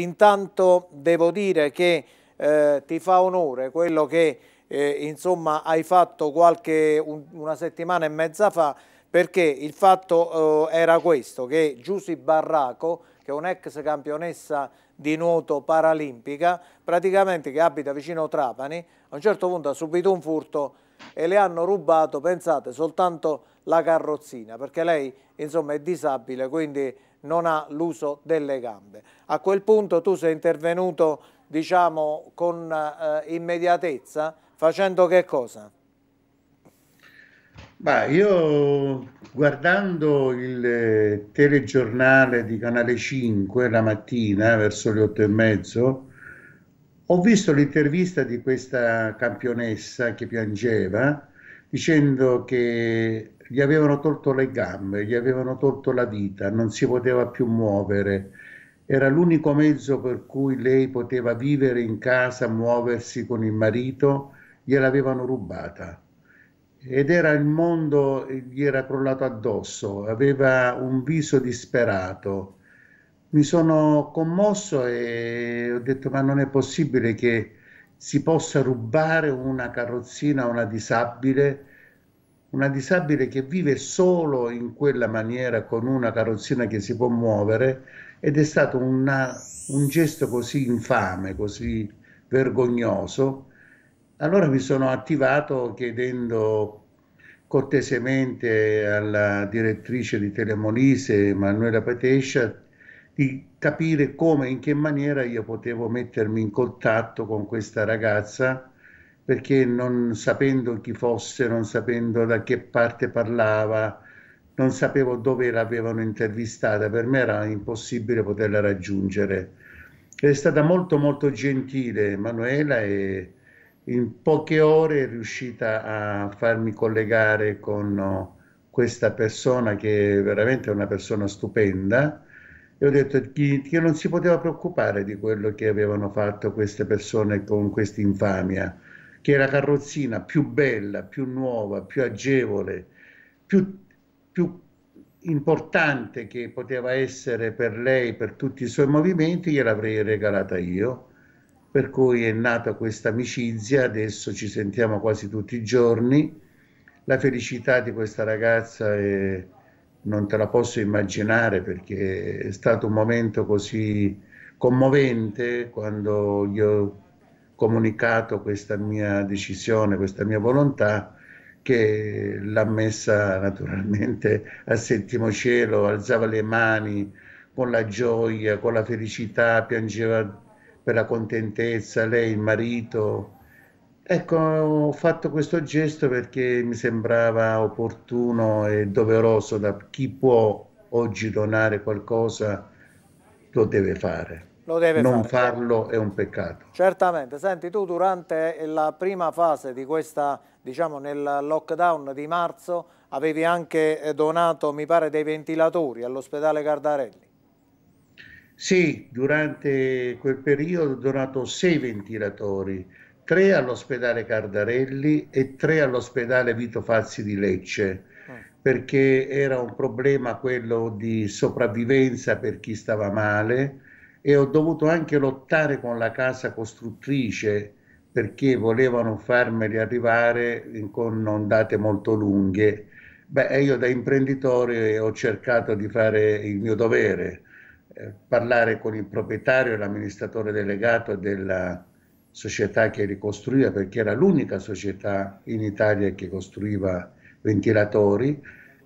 Intanto devo dire che eh, ti fa onore quello che eh, insomma, hai fatto qualche, un, una settimana e mezza fa perché il fatto eh, era questo, che Giussi Barraco, che è un'ex campionessa di nuoto paralimpica, praticamente che abita vicino Trapani, a un certo punto ha subito un furto e le hanno rubato, pensate, soltanto la carrozzina, perché lei insomma è disabile, quindi non ha l'uso delle gambe. A quel punto tu sei intervenuto diciamo, con eh, immediatezza facendo che cosa? Bah, io guardando il eh, telegiornale di Canale 5 la mattina verso le otto e mezzo, ho visto l'intervista di questa campionessa che piangeva dicendo che gli avevano tolto le gambe, gli avevano tolto la vita, non si poteva più muovere. Era l'unico mezzo per cui lei poteva vivere in casa, muoversi con il marito, gliel'avevano rubata. Ed era il mondo, gli era crollato addosso, aveva un viso disperato. Mi sono commosso e ho detto ma non è possibile che si possa rubare una carrozzina a una disabile una disabile che vive solo in quella maniera con una carrozzina che si può muovere ed è stato una, un gesto così infame, così vergognoso, allora mi sono attivato chiedendo cortesemente alla direttrice di Telemolise, Manuela Patescia, di capire come e in che maniera io potevo mettermi in contatto con questa ragazza perché non sapendo chi fosse, non sapendo da che parte parlava, non sapevo dove l'avevano intervistata, per me era impossibile poterla raggiungere. È stata molto molto gentile Emanuela e in poche ore è riuscita a farmi collegare con questa persona che è veramente una persona stupenda e ho detto che non si poteva preoccupare di quello che avevano fatto queste persone con questa infamia che la carrozzina più bella, più nuova, più agevole, più, più importante che poteva essere per lei, per tutti i suoi movimenti, gliel'avrei regalata io. Per cui è nata questa amicizia, adesso ci sentiamo quasi tutti i giorni. La felicità di questa ragazza è, eh, non te la posso immaginare perché è stato un momento così commovente quando gli ho comunicato questa mia decisione, questa mia volontà, che l'ha messa naturalmente al settimo cielo, alzava le mani con la gioia, con la felicità, piangeva per la contentezza, lei, il marito. Ecco, ho fatto questo gesto perché mi sembrava opportuno e doveroso da chi può oggi donare qualcosa lo deve fare. Lo deve non fare. farlo è un peccato. Certamente. Senti, tu durante la prima fase di questa, diciamo nel lockdown di marzo, avevi anche eh, donato, mi pare, dei ventilatori all'ospedale Cardarelli. Sì, durante quel periodo ho donato sei ventilatori, tre all'ospedale Cardarelli e tre all'ospedale Vito Fazzi di Lecce mm. perché era un problema quello di sopravvivenza per chi stava male e ho dovuto anche lottare con la casa costruttrice perché volevano farmeli arrivare con ondate molto lunghe. Beh, io da imprenditore ho cercato di fare il mio dovere, eh, parlare con il proprietario e l'amministratore delegato della società che ricostruiva, perché era l'unica società in Italia che costruiva ventilatori,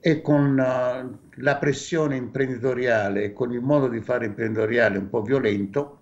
e con eh, la pressione imprenditoriale e con il modo di fare imprenditoriale un po' violento,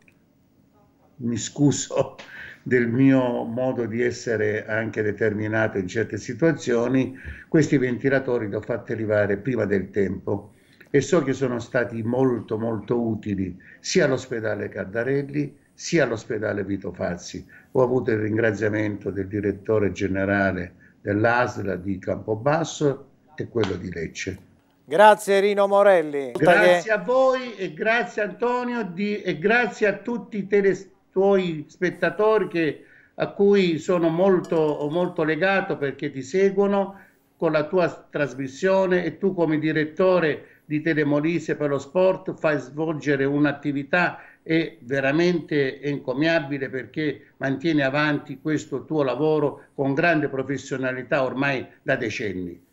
mi scuso del mio modo di essere anche determinato in certe situazioni, questi ventilatori li ho fatti arrivare prima del tempo e so che sono stati molto molto utili sia all'ospedale Cardarelli sia all'ospedale Vito Fazzi. Ho avuto il ringraziamento del direttore generale dell'ASLA di Campobasso e quello di Lecce. Grazie Rino Morelli. Grazie a voi e grazie Antonio di, e grazie a tutti i tele, tuoi spettatori che, a cui sono molto, molto legato perché ti seguono con la tua trasmissione e tu come direttore di Telemolise per lo sport fai svolgere un'attività è veramente encomiabile perché mantiene avanti questo tuo lavoro con grande professionalità ormai da decenni.